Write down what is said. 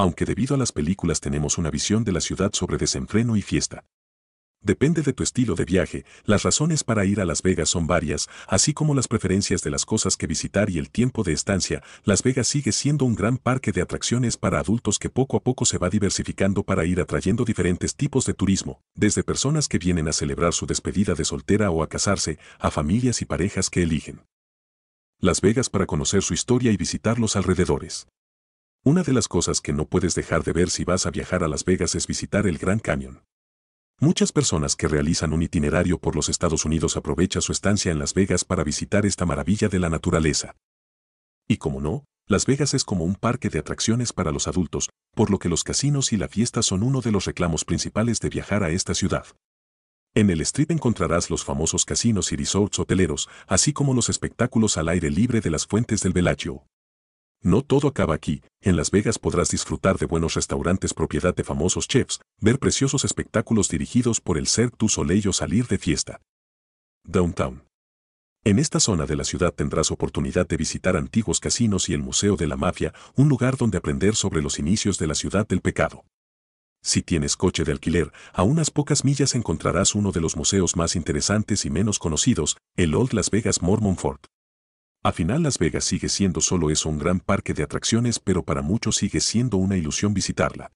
aunque debido a las películas tenemos una visión de la ciudad sobre desenfreno y fiesta. Depende de tu estilo de viaje, las razones para ir a Las Vegas son varias, así como las preferencias de las cosas que visitar y el tiempo de estancia, Las Vegas sigue siendo un gran parque de atracciones para adultos que poco a poco se va diversificando para ir atrayendo diferentes tipos de turismo, desde personas que vienen a celebrar su despedida de soltera o a casarse, a familias y parejas que eligen. Las Vegas para conocer su historia y visitar los alrededores. Una de las cosas que no puedes dejar de ver si vas a viajar a Las Vegas es visitar el Gran Canyon. Muchas personas que realizan un itinerario por los Estados Unidos aprovechan su estancia en Las Vegas para visitar esta maravilla de la naturaleza. Y como no, Las Vegas es como un parque de atracciones para los adultos, por lo que los casinos y la fiesta son uno de los reclamos principales de viajar a esta ciudad. En el strip encontrarás los famosos casinos y resorts hoteleros, así como los espectáculos al aire libre de las fuentes del Bellagio. No todo acaba aquí, en Las Vegas podrás disfrutar de buenos restaurantes propiedad de famosos chefs, ver preciosos espectáculos dirigidos por el ser du Soleil o salir de fiesta. Downtown. En esta zona de la ciudad tendrás oportunidad de visitar antiguos casinos y el Museo de la Mafia, un lugar donde aprender sobre los inicios de la ciudad del pecado. Si tienes coche de alquiler, a unas pocas millas encontrarás uno de los museos más interesantes y menos conocidos, el Old Las Vegas Mormon Fort. Al final Las Vegas sigue siendo solo eso un gran parque de atracciones pero para muchos sigue siendo una ilusión visitarla,